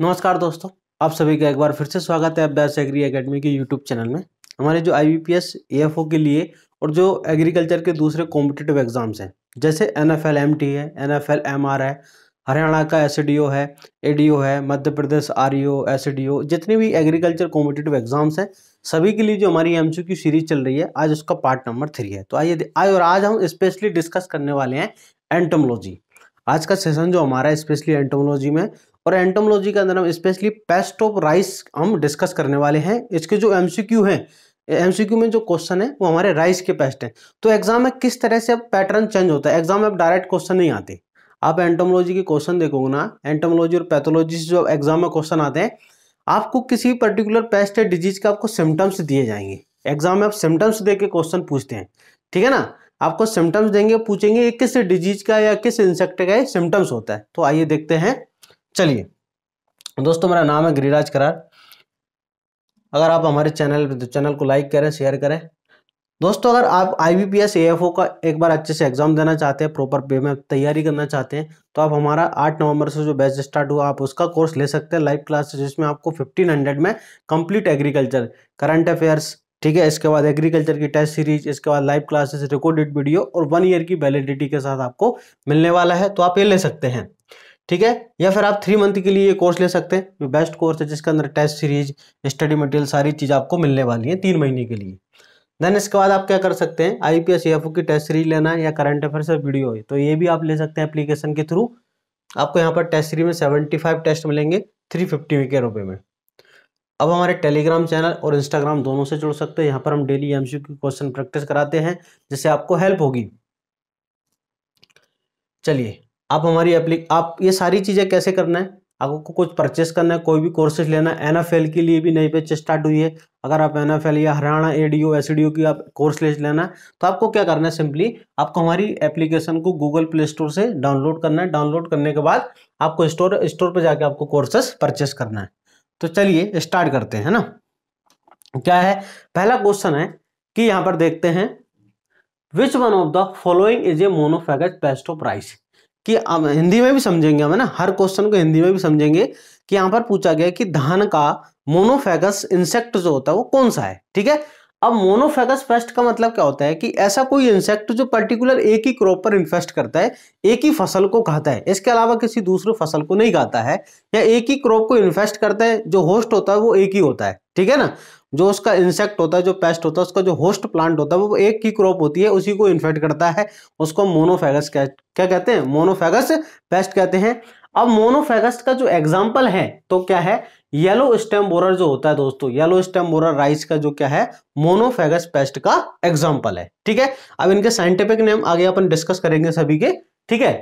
नमस्कार दोस्तों आप सभी का एक बार फिर से स्वागत है अभ्यास एग्री एकेडमी के यूट्यूब चैनल में हमारे जो आई बी के लिए और जो एग्रीकल्चर के दूसरे कॉम्पिटेटिव एग्जाम्स हैं जैसे N F L M T है N F L M R है हरियाणा का एस डी ओ है ए डी ओ है Madhya Pradesh R E O S D O जितने भी एग्रीकल्चर कॉम्पिटेटिव एग्जाम्स हैं सभी के लिए जो हमारी एम सी सीरीज चल रही है आज उसका पार्ट नंबर थ्री है तो आइए आज और आज हम स्पेशली डिस्कस करने वाले हैं एंटोमोलॉजी आज का सेशन जो हमारा है स्पेशली एंटोमोलॉजी में और एंटोमोलॉजी के अंदर हम स्पेशली पेस्ट ऑफ राइस हम डिस्कस करने वाले हैं इसके जो एमसीक्यू हैं एमसीक्यू में जो क्वेश्चन है वो हमारे राइस के पेस्ट हैं तो एग्जाम में किस तरह से अब पैटर्न चेंज होता है एग्जाम में अब डायरेक्ट क्वेश्चन नहीं आते आप एंटोमोलॉजी के क्वेश्चन देखोगे ना एंटोमोलॉजी और पैथोलॉजी से जो एग्जाम में क्वेश्चन आते हैं आपको किसी पर्टिकुलर पेस्ट या डिजीज के आपको सिम्टम्स दिए जाएंगे एग्जाम में आप सिम्टम्स दे के क्वेश्चन पूछते हैं ठीक है ना आपको सिम्टम्स देंगे पूछेंगे किस डिजीज का या किस इंसेक्ट का सिम्टम्स होता है तो आइए देखते हैं चलिए दोस्तों मेरा नाम है गिरिराज करार अगर आप हमारे चैनल तो चैनल को लाइक करें शेयर करें दोस्तों अगर आप आई बी पी एस का एक बार अच्छे से एग्ज़ाम देना चाहते हैं प्रॉपर वे में तैयारी करना चाहते हैं तो आप हमारा आठ नवंबर से जो बैच स्टार्ट हुआ आप उसका कोर्स ले सकते हैं लाइव क्लासेस जिसमें आपको फिफ्टीन हंड्रेड में कंप्लीट एग्रीकल्चर करंट अफेयर्स ठीक है इसके बाद एग्रीकल्चर की टेस्ट सीरीज इसके बाद लाइव क्लासेस रिकॉर्डेड वीडियो और वन ईयर की वैलिडिटी के साथ आपको मिलने वाला है तो आप ये ले सकते हैं ठीक है या फिर आप थ्री मंथ के लिए ये कोर्स ले सकते हैं जो बेस्ट कोर्स है जिसके अंदर टेस्ट सीरीज स्टडी मटेरियल सारी चीज़ आपको मिलने वाली है तीन महीने के लिए देन इसके बाद आप क्या कर सकते हैं आई पी की टेस्ट सीरीज लेना है या करंट अफेयर से वीडियो है तो ये भी आप ले सकते हैं एप्लीकेशन के थ्रू आपको यहाँ पर टेस्ट सीरीज में सेवेंटी फाइव टेस्ट मिलेंगे थ्री फिफ्टी के रुपये में अब हमारे टेलीग्राम चैनल और इंस्टाग्राम दोनों से जुड़ सकते हैं यहाँ पर हम डेली एम की क्वेश्चन प्रैक्टिस कराते हैं जिससे आपको हेल्प होगी चलिए आप हमारी एप्ली आप ये सारी चीज़ें कैसे करना है आपको कुछ परचेस करना है कोई भी कोर्सेज लेना है एन के लिए भी नई पेज स्टार्ट हुई है अगर आप एन या हरियाणा ए डी ओ की आप कोर्स ले लेना है तो आपको क्या करना है सिंपली आपको हमारी एप्लीकेशन को गूगल प्ले स्टोर से डाउनलोड करना है डाउनलोड करने के बाद आपको स्टोर स्टोर पर जाके आपको कोर्सेस परचेस करना है तो चलिए स्टार्ट करते हैं ना क्या है पहला क्वेश्चन है कि यहाँ पर देखते हैं which one of the following is a monophagous pest of कि अब हिंदी में भी समझेंगे हम है ना हर क्वेश्चन को हिंदी में भी समझेंगे कि यहाँ पर पूछा गया कि धान का मोनोफेगस इंसेक्ट जो होता है वो कौन सा है ठीक है अब मोनोफेगस पेस्ट का मतलब क्या होता है कि ऐसा कोई इंसेक्ट जो पर्टिकुलर एक ही क्रॉप पर इन्फेस्ट करता है एक ही फसल को खाता है इसके अलावा किसी दूसरे फसल को नहीं खाता है या एक ही क्रॉप को इन्फेस्ट करता है जो होस्ट होता है वो एक ही होता है ठीक है ना जो उसका इंसेक्ट होता है जो पेस्ट होता है उसका जो होस्ट प्लांट होता है वो एक की क्रॉप होती है उसी को इन्फेक्ट करता है उसको मोनोफेगस क्या क्या कहते हैं मोनोफेगस पेस्ट कहते हैं अब मोनोफेगस का जो एग्जाम्पल है तो क्या है येलो स्टेम बोरर जो होता है दोस्तों येलो स्टेम बोरर राइस का जो क्या है मोनोफेगस पेस्ट का एग्जाम्पल है ठीक है अब इनके साइंटिफिक नेम आगे अपन डिस्कस करेंगे सभी के ठीक है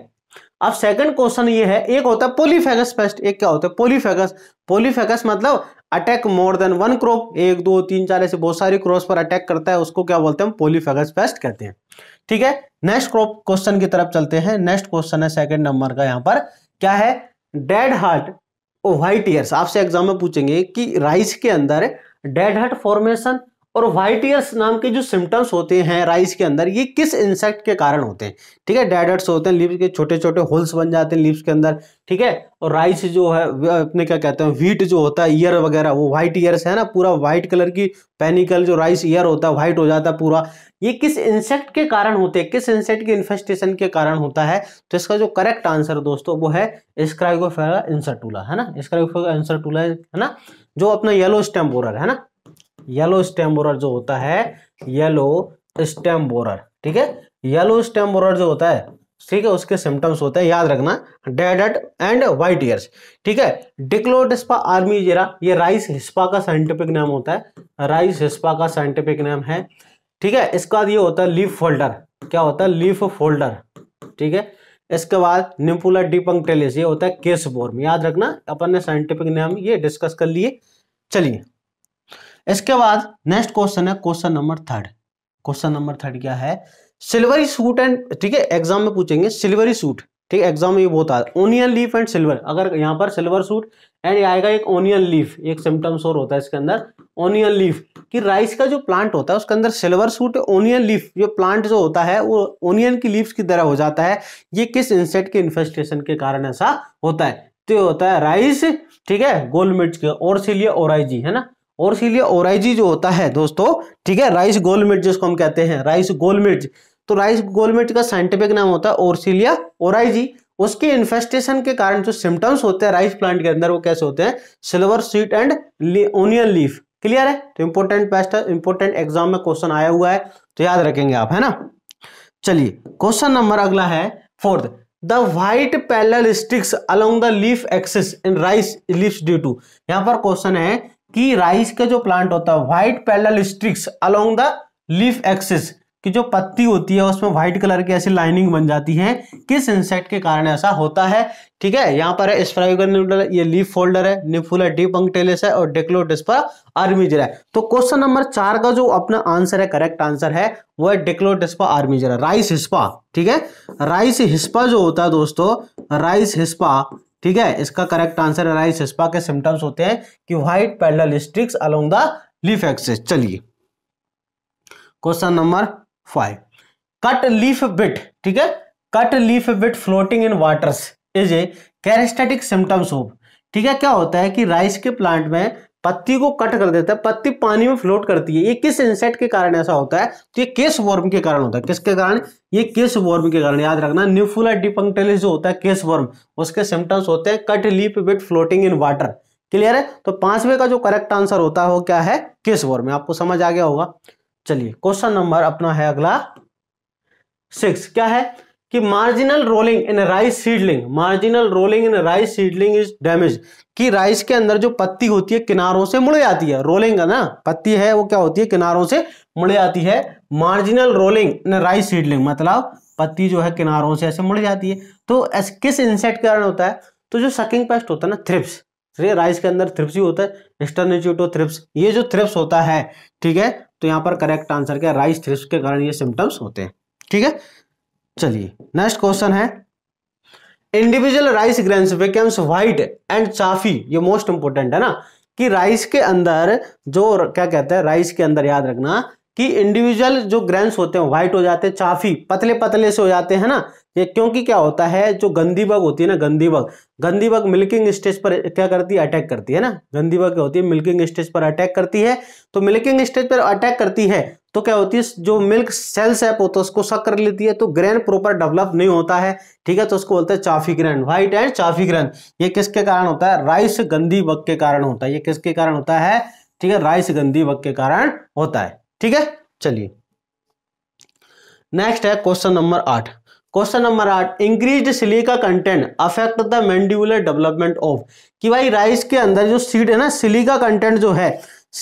अब सेकंड क्वेश्चन ये है एक होता है पोलीफेगस पेस्ट एक क्या होता है पोलीफेगस पोलीफेगस मतलब attack more than one crop एक दो तीन चार ऐसे बहुत सारी क्रॉप पर अटैक करता है उसको क्या बोलते हैं पोलिफेगस पेस्ट कहते हैं ठीक है नेक्स्ट क्रॉप क्वेश्चन की तरफ चलते हैं नेक्स्ट क्वेश्चन है सेकंड नंबर का यहाँ पर क्या है डेड हार्ट व्हाइट ईयर्स आपसे एग्जाम में पूछेंगे कि राइस के अंदर डेड हार्ट फॉर्मेशन और व्हाइट ईयर्स नाम के जो सिम्टम्स होते हैं राइस के अंदर ये किस इंसेक्ट के कारण होते हैं ठीक है डेडर्ट्स होते हैं लिप्स के छोटे छोटे होल्स बन जाते हैं लिप्स के अंदर ठीक है और राइस जो है अपने क्या कहते हैं व्हीट जो होता है ईयर वगैरह वो व्हाइट ईयर्स है ना पूरा व्हाइट कलर की पेनिकल जो राइस ईयर होता है व्हाइट हो जाता है पूरा ये किस इंसेक्ट के कारण होते हैं किस इंसेक्ट के इन्फेस्टेशन के कारण होता है तो इसका जो करेक्ट आंसर दोस्तों वो है स्क्राइगोफेरा इंसर्टूला है ना स्क्राइगोफेरा इंसर्टूला है ना जो अपना येलो स्टेम बोरर है ना येलो स्टेम बोरर जो होता है येलो स्टेम बोरर ठीक है येलो स्टेम बोरर जो होता है ठीक है उसके सिम्टम्स होते हैं याद रखना dead heart and white ears ठीक है डिक्लोट हिस्पा आर्मी जेरा ये राइस हिस्पा का साइंटिफिक नाम होता है राइस हिस्पा का साइंटिफिक नाम है ठीक है इसका ये होता है लीफ फोल्डर क्या होता है लीफ फोल्डर ठीक है इसके बाद निम्फुला डिपंक्टेलिस ये होता है केस बोर्म याद रखना अपन ने साइंटिफिक नाम ये डिस्कस कर लिए चलिए इसके बाद नेक्स्ट क्वेश्चन है question number third question number third क्या है सिल्वरी सूट एंड ठीक है एग्जाम में पूछेंगे सिल्वरी सूट ठीक है एग्जाम में ये बहुत आता है ओनियन लीफ एंड सिल्वर अगर यहाँ पर सिल्वर सूट एंड आएगा एक ओनियन लीफ एक सिम्टम्स और होता है इसके अंदर ओनियन लीफ कि राइस का जो प्लांट होता है उसके अंदर सिल्वर सूट ओनियन लीफ जो प्लांट जो होता है वो ओनियन की लीव्स की तरह हो जाता है ये किस इंसेक्ट के इन्फेस्टेशन के कारण ऐसा होता है तो होता है राइस ठीक है गोल मिर्च के और सिलिया ओराइजी है ना और इसीलिए ओराइजी जो होता है दोस्तों ठीक है राइस गोल मिर्च जिसको हम कहते हैं राइस गोल मिर्च तो राइस गोल मिर्च का साइंटिफिक नाम होता है ओरसिलिया ओराइजी उसके इन्फेस्टेशन के कारण जो सिम्टम्स होते हैं राइस प्लांट के अंदर वो कैसे होते हैं silver shoot and onion leaf clear है तो इंपोर्टेंट बेस्ट इंपोर्टेंट एग्जाम में क्वेश्चन आया हुआ है तो याद रखेंगे आप है ना चलिए क्वेश्चन नंबर अगला है fourth the white parallel streaks along the leaf axis in rice leaves due to यहां पर क्वेश्चन है कि राइस का जो प्लांट होता है white parallel streaks along the leaf axis की जो पत्ती होती है उसमें व्हाइट कलर की ऐसी लाइनिंग बन जाती है किस इंसेक्ट के कारण ऐसा होता है ठीक है यहाँ पर है स्प्राइगर मतलब ये लीफ फोल्डर है निफुला डी पंक्टेलिस है और पर आर्मीजर है तो क्वेश्चन नंबर चार का जो अपना आंसर है करेक्ट आंसर है वो है डेक्लोडिस्पा आर्मीजर राइस हिस्पा ठीक है राइस हिस्पा जो होता है दोस्तों राइस हिस्पा ठीक है इसका करेक्ट आंसर है सिस्पा के सिम्टम्स होते हैं कि white parallel streaks along the leaf axis चलिए question number five cut leaf bit ठीक है cut leaf bit floating in waters is a characteristic symptoms of ठीक है क्या होता है कि राइस के प्लांट में पत्ती को कट कर देता है पत्ती पानी में फ्लोट करती है ये किस इंसेक्ट के कारण ऐसा होता है तो ये केस वर्म के कारण होता है किसके कारण ये केस वर्म के कारण याद रखना न्यूफुला डिपंक्टेलिस जो होता है केस वर्म उसके सिम्टम्स होते हैं cut leaf with floating in water clear है तो पांचवे का जो करेक्ट आंसर होता है वो क्या है केस वर्म आपको समझ आ गया होगा चलिए क्वेश्चन नंबर अपना है अगला सिक्स क्या है कि marginal rolling in rice seedling marginal rolling in rice seedling is damage कि राइस के अंदर जो पत्ती होती है किनारों से मुड़ जाती है रोलिंग है ना पत्ती है वो क्या होती है किनारों से मुड़ जाती है marginal rolling in rice seedling मतलब पत्ती जो है किनारों से ऐसे मुड़ जाती है तो ऐसे किस इंसेक्ट कारण होता है तो जो सकिंग पेस्ट होता है ना थ्रिप्स राइस तो के अंदर थ्रिप्स ही होता है स्टर्निच्यूटो थ्रिप्स ये जो थ्रिप्स होता है ठीक है तो यहाँ पर करेक्ट आंसर क्या राइस थ्रिप्स के कारण ये सिम्टम्स होते हैं ठीक है चलिए नेक्स्ट क्वेश्चन है individual rice grains becomes white and chaffy ये मोस्ट इंपोर्टेंट है ना कि राइस के अंदर जो क्या कहते हैं राइस के अंदर याद रखना कि इंडिविजुअल जो ग्रेन्स होते हैं व्हाइट हो जाते हैं चाफी पतले पतले से हो जाते हैं ना ये क्योंकि क्या होता है जो गंदी बग होती है ना गंदी बग गंदी बग मिल्किंग स्टेज पर क्या करती है अटैक करती है ना गंदी बग होती है मिल्किंग स्टेज पर अटैक करती है तो मिल्किंग स्टेज पर अटैक करती है तो क्या होती है जो मिल्क सेल्स है होता तो उसको शक कर लेती है तो ग्रेन प्रॉपर डेवलप नहीं होता है ठीक है तो उसको बोलते हैं chaffy grain white and chaffy grain ये किसके कारण होता है राइस गंदी वक के कारण होता है ये किसके कारण होता है ठीक है राइस गंदी वक के कारण होता है ठीक है चलिए नेक्स्ट है क्वेश्चन नंबर आठ क्वेश्चन नंबर आठ increase silica content affect the mandibular development of कि भाई राइस के अंदर जो सीड है ना सिलिका कंटेंट जो है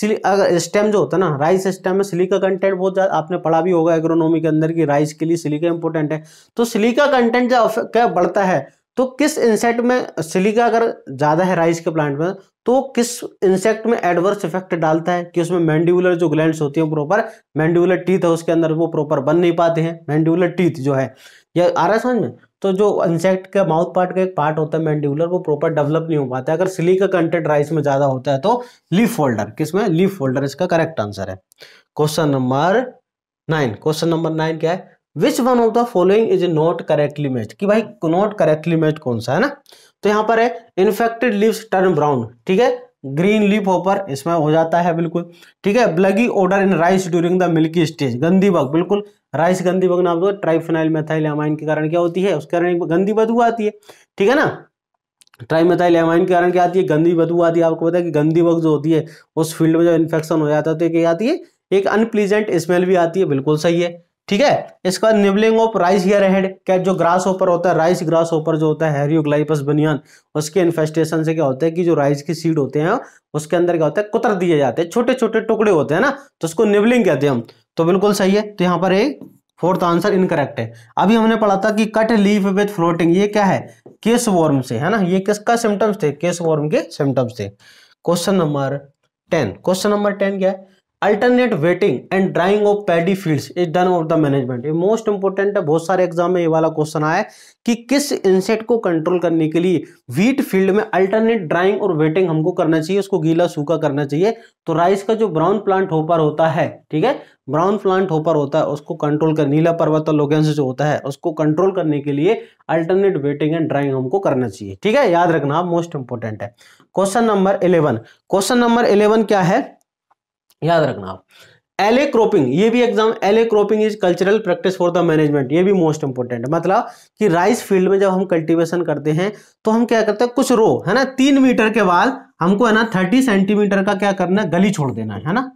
अगर स्टेम जो होता है ना राइस स्टेम में सिलिका कंटेंट बहुत ज़्यादा आपने पढ़ा भी होगा एग्रोनॉमी के अंदर कि राइस के लिए सिलिका इंपॉर्टेंट है तो सिलिका कंटेंट जब क्या बढ़ता है तो किस इंसेक्ट में सिलिका अगर ज़्यादा है राइस के प्लांट में तो किस इंसेक्ट में एडवर्स इफेक्ट डालता है कि उसमें मैंडिवुलर जो ग्लैंड होती है प्रॉपर मैंडिवुलर टीथ है उसके अंदर वो प्रॉपर बन नहीं पाते हैं मैंडिवुलर टीथ जो है या आ रहा है समझ में तो जो इंसेक्ट का माउथ पार्ट का एक पार्ट होता है मैंडिकुलर वो प्रॉपर डेवलप नहीं हो पाता है अगर सिली का कंटेंट राइस में ज़्यादा होता है तो लीफ होल्डर किसमें लीफ होल्डर इसका करेक्ट आंसर है question number nine question number nine क्या है which one of the following is not correctly match कि भाई नॉट करेक्टली मैच कौन सा है ना तो यहाँ पर है इन्फेक्टेड लीव टर्न ब्राउन ठीक है ग्रीन लीफ ऑपर इसमें हो जाता है बिल्कुल ठीक है ब्लगी odour in rice during the milky stage गंदी बग बिल्कुल राइस गंदी बगना आप तो ट्राइफेनाइल मेथाइल एमाइन के कारण क्या होती है उसके कारण गंदी बदबू आती है ठीक है ना ट्राइमेथाइल एमाइन के कारण क्या आती है गंदी बदबू आती है आपको पता है कि गंदी बग जो होती है उस फील्ड में जो इन्फेक्शन हो जाता है तो क्या आती है एक अनप्लीजेंट स्मेल भी आती है बिल्कुल सही है ठीक है इसके बाद nibbling of rice ear head क्या जो ग्रास होपर होता है राइस ग्रास होपर जो होता है हेरियोग्लाइपस बनियान उसके इन्फेस्टेशन से क्या होता है कि जो राइस की सीड होते हैं उसके अंदर क्या होता है कुतर दिए जाते हैं छोटे छोटे टुकड़े होते हैं ना तो उसको निबलिंग कहते हैं हम तो बिल्कुल सही है तो यहाँ पर एक फोर्थ आंसर इनकरेक्ट है अभी हमने पढ़ा था कि कट लीफ विथ फ्लोटिंग ये क्या है केस वॉर्म से है ना ये किसका सिम्टम्स थे केस वॉर्म के सिम्टम्स थे question number ten question number ten क्या है alternate wetting and drying of paddy fields is done of the management ये मोस्ट इंपॉर्टेंट है बहुत सारे एग्जाम में ये वाला क्वेश्चन आया है कि किस इंसेक्ट को कंट्रोल करने के लिए वीट फील्ड में अल्टरनेट ड्राइंग और वेटिंग हमको करना चाहिए उसको गीला सूखा करना चाहिए तो राइस का जो ब्राउन प्लांट होपर होता है ठीक है ब्राउन प्लांट होपर होता है उसको कंट्रोल कर नीला पर्वत और लोगेंस जो होता है उसको कंट्रोल करने के लिए अल्टरनेट वेटिंग एंड ड्राइंग हमको करना चाहिए ठीक है याद रखना आप मोस्ट इंपॉर्टेंट है question number eleven question number eleven क्या है याद रखना आप एले क्रोपिंग ये भी exam alley cropping is cultural practice for the management ये भी मोस्ट इंपॉर्टेंट है मतलब कि राइस फील्ड में जब हम कल्टीवेशन करते हैं तो हम क्या करते हैं कुछ रो है ना तीन मीटर के बाद हमको है ना थर्टी सेंटीमीटर का क्या करना है गली छोड़ देना है ना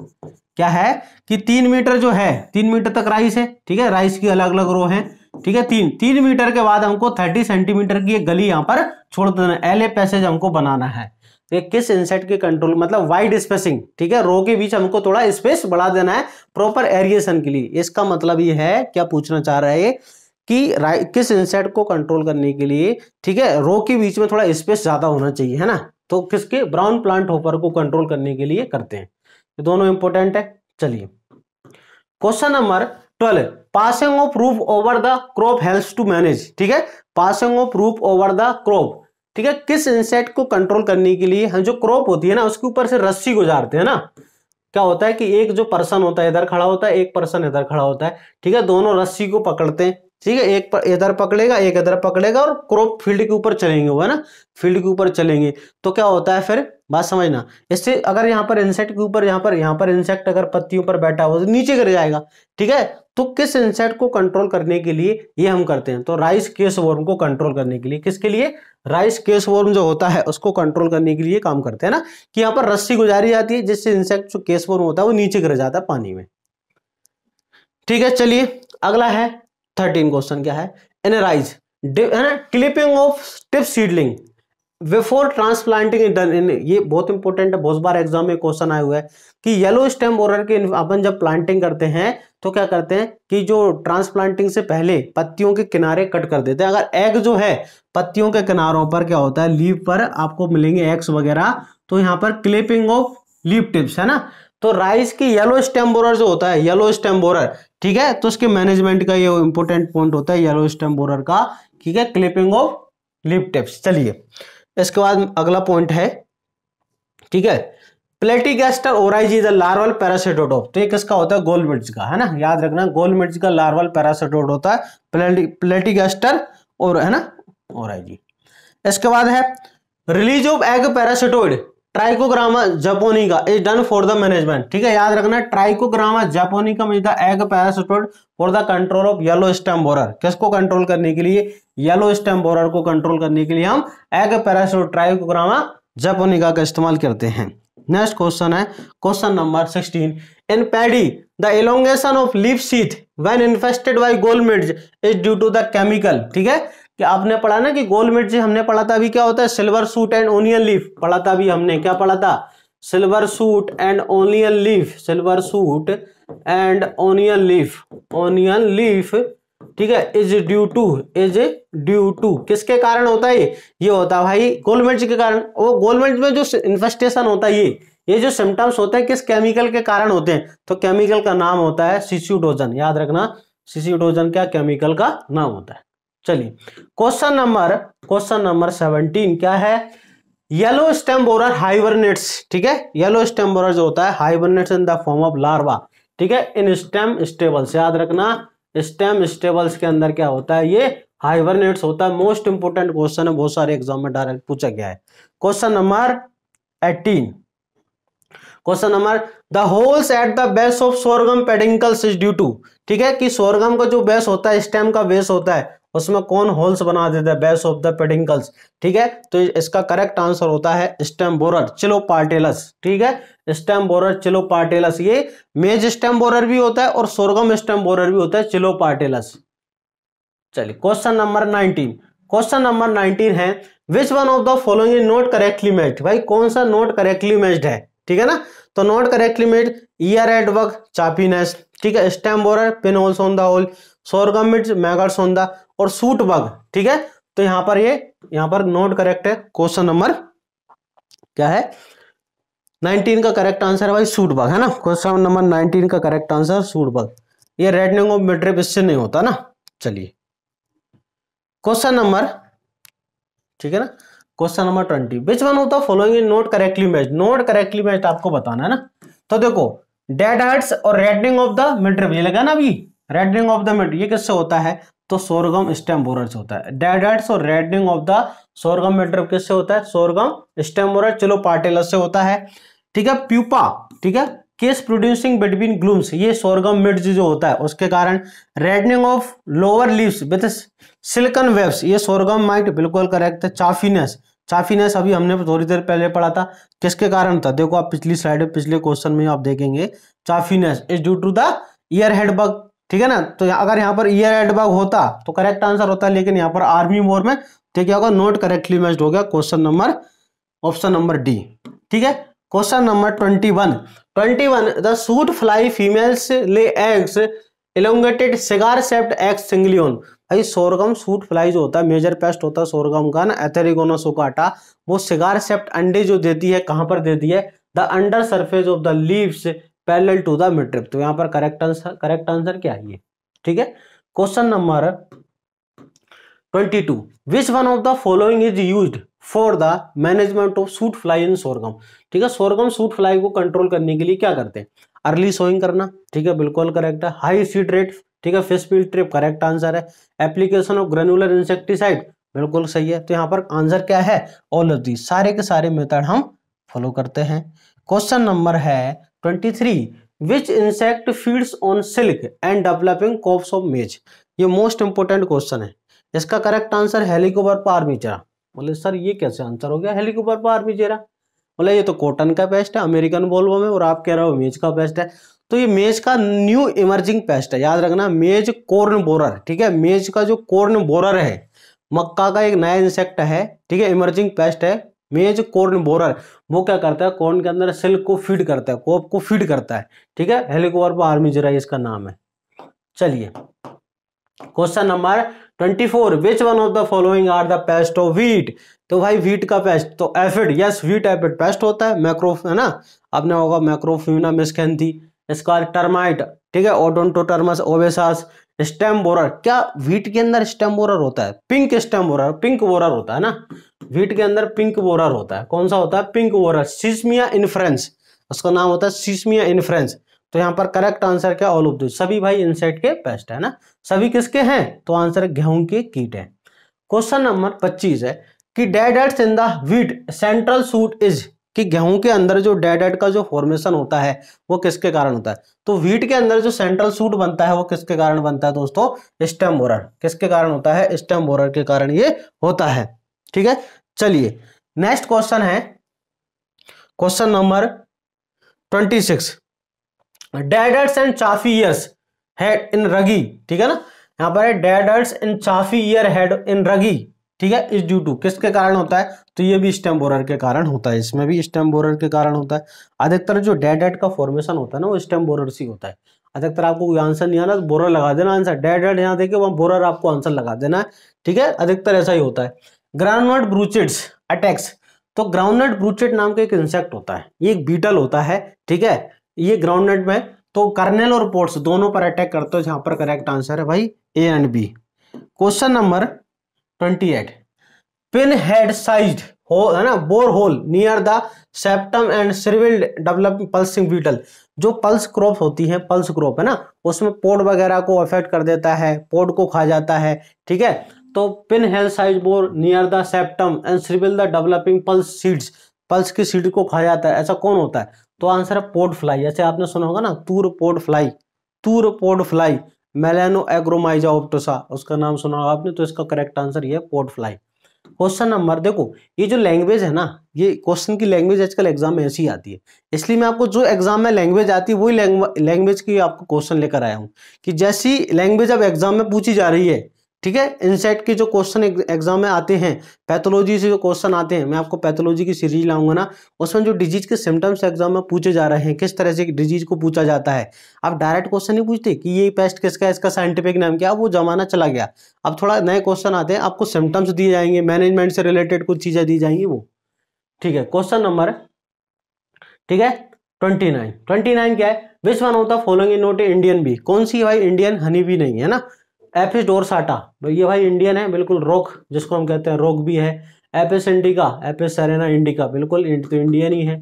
क्या है कि तीन मीटर जो है तीन मीटर तक राइस है ठीक है राइस की अलग अलग रो है ठीक है तीन तीन मीटर के बाद हमको थर्टी सेंटीमीटर की एक गली यहां पर छोड़ देना एल ए पैसेज हमको बनाना है तो ये किस इंसेट के कंट्रोल मतलब वाइड स्पेसिंग ठीक है रो के बीच हमको थोड़ा स्पेस बढ़ा देना है प्रॉपर एरिएशन के लिए इसका मतलब ये है क्या पूछना चाह रहा है कि किस इंसेट को कंट्रोल करने के लिए ठीक है रो के बीच में थोड़ा स्पेस ज्यादा होना चाहिए है ना तो किसके ब्राउन प्लांट होपर को कंट्रोल करने के लिए करते हैं दोनों इंपॉर्टेंट है चलिए question number twelve passing of rope over the crop help to manage ठीक है passing of rope over the crop ठीक है किस इंसेक्ट को कंट्रोल करने के लिए हम जो क्रॉप होती है ना उसके ऊपर से रस्सी गुजारते हैं ना क्या होता है कि एक जो पर्सन होता है इधर खड़ा होता है एक पर्सन इधर खड़ा होता है ठीक है दोनों रस्सी को पकड़ते हैं ठीक है एक इधर पकड़ेगा एक इधर पकड़ेगा और क्रॉप फील्ड के ऊपर चलेंगे वो है ना फील्ड के ऊपर चलेंगे तो क्या होता है फिर बात समझना इससे अगर यहाँ पर इंसेक्ट के ऊपर यहाँ पर यहाँ पर इंसेक्ट अगर पत्तियों पर बैठा हो तो नीचे गिर जाएगा ठीक है तो किस इंसेक्ट को कंट्रोल करने के लिए ये हम करते हैं तो राइस केस वर्म को कंट्रोल करने के लिए किसके लिए राइस केस वर्म जो होता है उसको कंट्रोल करने के लिए काम करते हैं ना कि यहाँ पर रस्सी गुजारी जाती है जिससे इंसेक्ट जो केस वर्म होता है वो नीचे गिर जाता है पानी में ठीक है चलिए अगला है थर्टीन क्वेश्चन क्या है एनराइज है ना clipping of tip seedling before transplanting in ये बहुत इंपॉर्टेंट है बहुत बार एग्जाम में क्वेश्चन आया हुआ है कि येलो स्टेम बोरर के अपन जब प्लांटिंग करते हैं तो क्या करते हैं कि जो ट्रांसप्लांटिंग से पहले पत्तियों के किनारे कट कर देते हैं अगर एग जो है पत्तियों के किनारों पर क्या होता है लीव पर आपको मिलेंगे एग्स वगैरह तो यहाँ पर क्लिपिंग ऑफ लीव टिप्स है ना तो राइस की येलो स्टेम बोरर जो होता है येलो स्टेम बोरर ठीक है तो उसके मैनेजमेंट का ये इंपॉर्टेंट पॉइंट होता है येलो स्टेम बोरर का ठीक है क्लिपिंग ऑफ लिप टेप्स चलिए इसके बाद अगला पॉइंट है ठीक है प्लेटिगेस्टर ओराइज इज अ लार्वल पैरासिटोडोप तो एक किसका होता है गोल मिर्च का है ना याद रखना गोल मिर्च का लार्वल पैरासिटोड होता है प्लेटिगेस्टर और है ना ओराइजी इसके बाद है रिलीज ऑफ एग पैरासिटोइड ट्राइकोग्रामा जापोनी का is done for the management ठीक है याद रखना ट्राइकोग्रामा जापोनी का is the egg parasitoid for the control of yellow stem borer किसको कंट्रोल करने के लिए येलो स्टेम बोरर को कंट्रोल करने के लिए हम एग पैरासिटोड ट्राइकोग्रामा जापोनी का इस्तेमाल करते हैं नेक्स्ट क्वेश्चन है question number sixteen in paddy the elongation of leaf sheath when infested by मिर्च is due to the chemical ठीक है कि आपने पढ़ा ना कि गोल मिर्च हमने पढ़ा था अभी क्या होता है silver shoot and onion leaf पढ़ा था अभी हमने क्या पढ़ा था silver shoot and onion leaf silver shoot and onion leaf onion leaf ठीक है is due to is due to किसके कारण होता है ये होता है भाई गोल मिर्च के कारण वो मिर्च में जो इन्फेस्टेशन होता है ये ये जो सिम्टम्स होते हैं किस केमिकल के कारण होते हैं तो केमिकल का नाम होता है सिस्यूटोजन याद रखना सिस्यूटोजन क्या केमिकल का नाम होता है चलिए question number question number seventeen क्या है येलो स्टेम बोरर हाइबरनेट्स ठीक है येलो स्टेम बोरर जो होता है hibernates in the form of larva ठीक है इन स्टेम स्टेबल्स याद रखना स्टेम स्टेबल्स के अंदर क्या होता है ये हाइबरनेट्स होता है मोस्ट इंपोर्टेंट क्वेश्चन है बहुत सारे एग्जाम में डायरेक्ट पूछा गया है question number eighteen question number the holes at the base of sorghum peduncles is due to ठीक है कि सोरगम का जो बेस होता है स्टेम का बेस होता है उसमें कौन होल्स बना देता है बेस ऑफ द पेडिंकल्स ठीक है तो इसका करेक्ट आंसर होता है स्टेम बोरर चिलो पार्टेलस ठीक है स्टेम बोरर चिलो पार्टेलस ये मेज स्टेम बोरर भी होता है और सोरगम स्टेम बोरर भी होता है चिलो पार्टेलस चलिए question number nineteen question number nineteen है which one of the following not correctly matched भाई कौन सा नोट करेक्टली मैच्ड है ठीक है ना तो not correctly matched ear worm chaffiness ठीक है stem borer pin holes on the hole sorghum mites maggots on the और सूट बग ठीक है तो यहां पर ये यहां पर नोट करेक्ट है क्वेश्चन नंबर क्या है 19 का करेक्ट आंसर है भाई सूट बग है ना क्वेश्चन नंबर 19 का करेक्ट आंसर सूट बग ये रेडनिंग ऑफ मिडरिप इससे नहीं होता ना चलिए क्वेश्चन नंबर ठीक है ना question number twenty which one होता following in not correctly match not correctly match आपको बताना है ना तो देखो डेड हर्ट्स और रेडनिंग ऑफ द मिड्रिप ये लगा ना अभी रेडनिंग ऑफ द मिडर ये किससे होता है तो सोरगम स्टेम बोरर्स होता है डेडेट्स और reddening of the sorghum midrib किससे होता है सोरगम स्टेम बोरर चलो पार्टेलस से होता है ठीक है प्यूपा ठीक है केस प्रोड्यूसिंग बिटवीन ग्लूम्स ये सोरगम मिड्स जो होता है उसके कारण reddening of lower leaves with silken webs ये सोरगम माइट बिल्कुल करेक्ट है चाफीनेस चाफीनेस अभी हमने थोड़ी देर पहले पढ़ा था किसके कारण था देखो आप पिछली स्लाइड पिछले क्वेश्चन में आप देखेंगे chaffiness is due to the ear head bug ठीक है ना तो अगर यहाँ पर ईयर एडबर्ग होता तो करेक्ट आंसर होता लेकिन यहाँ पर आर्मी मोर में तो क्या होगा नोट करेक्टली मेस्ड हो गया question number option number D ठीक है question number twenty one twenty one the shoot fly females lay eggs elongated cigar shaped eggs singly on भाई सोरगम सूट फ्लाई जो होता है मेजर पेस्ट होता है सोरगम का ना एथेरिगोना सोकाटा वो सिगार सेप्ट अंडे जो देती है कहाँ पर देती है the under surface of the leaves parallel to the midrib तो यहां पर करेक्ट आंसर करेक्ट आंसर क्या है ये ठीक है question number twenty two which one of the following is use for the management of shoot fly in sorghum ठीक है सोरगम सूट फ्लाई को कंट्रोल करने के लिए क्या करते हैं अर्ली सोइंग करना ठीक है बिल्कुल करेक्ट है हाई सीड रेट ठीक है fish field trip correct answer है एप्लीकेशन ऑफ ग्रेनुलर इंसेक्टिसाइड बिल्कुल सही है तो यहाँ पर आंसर क्या है ऑल ऑफ दी सारे के सारे मेथड हम फॉलो करते हैं क्वेश्चन नंबर है twenty three which insect feeds on silk and developing cobs of maize ये मोस्ट इंपोर्टेंट क्वेश्चन है इसका करेक्ट आंसर हेलिकोबर पारमिचेरा बोले सर ये कैसे आंसर हो गया हेलिकोबर पारमीचेरा बोले ये तो कॉटन का पेस्ट है अमेरिकन बोलबम में और आप कह रहे हो मेज का पेस्ट है तो ये मेज का न्यू इमर्जिंग पेस्ट है याद रखना मेज कॉर्न बोरर ठीक है मेज का जो कॉर्न बोरर है मक्का का एक नया इंसेक्ट है ठीक है इमर्जिंग पेस्ट है मेज कॉर्न बोरर वो क्या करता है कॉर्न के अंदर सेल को फीड करता है कोप को फीड करता है ठीक है आर्मी जरा इसका नाम है चलिए question number twenty four which one of the following are the pest of wheat तो भाई व्हीट का पेस्ट तो aphid yes wheat aphid pest होता है मैक्रो है ना आपने होगा मैक्रोफ्यूना मिसकैंथी इसका टर्माइट ठीक है ओडोंटोटर्मस ओवेसास स्टेम बोरर क्या व्हीट के अंदर स्टेम बोरर होता है pink stem borer pink borer होता है ना व्हीट के अंदर पिंक बोरर होता है कौन सा होता है पिंक बोरर सिस्मिया इन्फ्रेंस उसका नाम होता है सिस्मिया इन्फ्रेंस तो यहाँ पर करेक्ट आंसर क्या ऑल ऑफ दिस सभी भाई इनसेट के बेस्ट है ना सभी किसके हैं तो आंसर गेहूं के कीट है क्वेश्चन नंबर पच्चीस है कि dead hearts in wheat central shoot is कि गेहूं के अंदर जो डेड एड का जो फॉर्मेशन होता है वो किसके कारण होता है तो व्हीट के अंदर जो सेंट्रल सूट बनता है वो किसके कारण बनता है दोस्तों स्टेम बोरर किसके कारण होता है स्टेम बोरर के कारण ये होता है ठीक है चलिए नेक्स्ट क्वेश्चन है question number twenty six dead hearts and chaffy ears head in ragi ठीक है ना यहां पर है डेडर्स इन चाफी ईयर हेड इन रगी ठीक है इस ड्यू टू किसके कारण होता है तो ये भी स्टेम बोरर के कारण होता है इसमें भी स्टेम बोरर के कारण होता है अधिकतर जो डेड एड का फॉर्मेशन होता है ना वो स्टेम बोरर से होता है अधिकतर आपको कोई आंसर नहीं आना तो बोरर लगा देना आंसर डेड एड यहाँ देखिए वहां बोरर आपको आंसर लगा देना है ठीक है अधिकतर ऐसा ही होता है ग्राउंडनट ब्रूचेट्स अटैक्स तो ग्राउंडनट ब्रूचेट नाम का एक इंसेक्ट होता है ये एक बीटल होता है ठीक है ये ग्राउंडनट में तो कर्नेल और पोर्ट्स दोनों पर अटैक करते हो जहां पर करेक्ट आंसर है भाई A and B question number twenty eight pin head size hole है ना bore hole near the septum and सिरविल डेवलप पल्सिंग बीटल जो पल्स क्रॉप होती है पल्स क्रॉप है ना उसमें पोर्ट वगैरह को अफेक्ट कर देता है पोर्ट को खा जाता है ठीक है तो pin hole size bore near the septum and सिविल the developing pulse seeds pulse की सीड को खा जाता है ऐसा कौन होता है तो आंसर है पोर्ट फ्लाई ऐसे आपने सुना होगा ना tur pod fly tur pod fly मेलेनो एग्रोमाइजा ऑप्टोसा उसका नाम सुना होगा आपने तो इसका करेक्ट आंसर ये पोर्ट फ्लाई क्वेश्चन नंबर देखो ये जो लैंग्वेज है ना ये क्वेश्चन की लैंग्वेज आजकल एग्जाम में ऐसी आती है इसलिए मैं आपको जो एग्जाम में लैंग्वेज आती है वही लैंग्वेज की आपको क्वेश्चन लेकर आया हूँ कि जैसी लैंग्वेज अब एग्जाम में पूछी जा रही है ठीक है इनसेट के जो क्वेश्चन एग्जाम में आते हैं पैथोलॉजी से जो क्वेश्चन आते हैं मैं आपको पैथोलॉजी की सीरीज लाऊंगा ना उसमें जो डिजीज के सिम्टम्स एग्जाम में पूछे जा रहे हैं किस तरह से डिजीज को पूछा जाता है आप डायरेक्ट क्वेश्चन नहीं पूछते कि ये पेस्ट किसका है इसका साइंटिफिक नाम क्या वो जमाना चला गया अब थोड़ा नए क्वेश्चन आते हैं आपको सिम्टम्स दिए जाएंगे मैनेजमेंट से रिलेटेड कुछ चीज़ें दी जाएंगी वो ठीक है क्वेश्चन नंबर ठीक है ट्वेंटी नाइन ट्वेंटी नाइन क्या है which one of the following not Indian bee कौन सी भाई इंडियन हनी भी नहीं है ना एपिस डोरसाटा तो ये भाई इंडियन है बिल्कुल रोक जिसको हम कहते हैं रोक भी है एपिस इंडिका एपिस सेरेना इंडिका बिल्कुल तो इंडियन ही है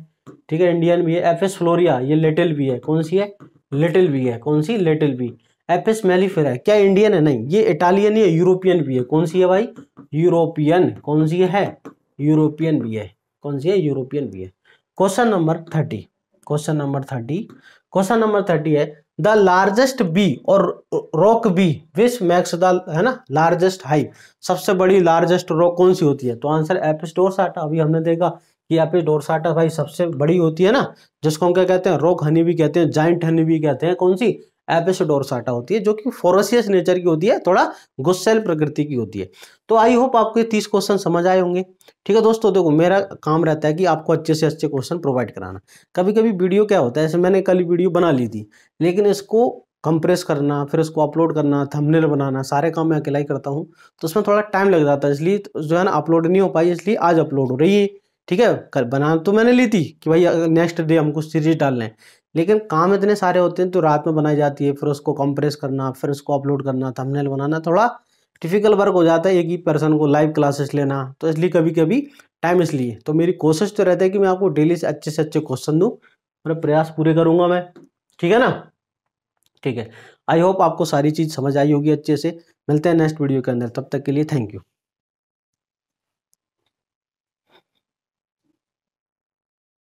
ठीक है इंडियन भी है एपिस फ्लोरिया ये लिटिल भी है कौन सी है लिटिल भी है कौन सी लिटिल भी एपिस मेलीफेरा क्या इंडियन है नहीं ये इटालियन ही है यूरोपियन भी है कौन सी है भाई यूरोपियन कौन सी है यूरोपियन भी है कौन सी है यूरोपियन भी है question number thirty question number thirty question number thirty है द लार्जेस्ट बी और rock bee which max the है ना लार्जेस्ट हाइव सबसे बड़ी लार्जेस्ट रॉक कौन सी होती है तो आंसर एपिस साटा अभी हमने देखा कि एपिस डोरसाटा भाई सबसे बड़ी होती है ना जिसको हम क्या कहते हैं रॉक हनी भी कहते हैं जाइंट हनी भी कहते हैं कौन सी एपेसड ओरसाटा होती है जो कि फोरसियस नेचर की होती है थोड़ा गुस्सेल प्रकृति की होती है तो आई होप आपको ये तीस क्वेश्चन समझ आए होंगे ठीक है दोस्तों देखो मेरा काम रहता है कि आपको अच्छे से अच्छे क्वेश्चन प्रोवाइड कराना कभी कभी वीडियो क्या होता है ऐसे मैंने कल वीडियो बना ली थी लेकिन इसको कंप्रेस करना फिर उसको अपलोड करना थंबनेल बनाना सारे काम मैं अकेला ही करता हूँ तो उसमें थोड़ा टाइम लग जाता है इसलिए जो है ना अपलोड नहीं हो पाई इसलिए आज अपलोड हो रही है ठीक है कल बना तो मैंने ली थी कि भाई नेक्स्ट डे हमको सीरीज डाल लें लेकिन काम इतने सारे होते हैं तो रात में बनाई जाती है फिर उसको कंप्रेस करना फिर उसको अपलोड करना थंबनेल बनाना थोड़ा डिफिकल्ट वर्क हो जाता है एक ही पर्सन को लाइव क्लासेस लेना तो इसलिए कभी कभी टाइम इसलिए तो मेरी कोशिश तो रहती है कि मैं आपको डेली से अच्छे से अच्छे क्वेश्चन दूँ मेरे प्रयास पूरे करूँगा मैं ठीक है ना ठीक है आई होप आपको सारी चीज़ समझ आई होगी अच्छे से मिलते हैं नेक्स्ट वीडियो के अंदर तब तक के लिए थैंक यू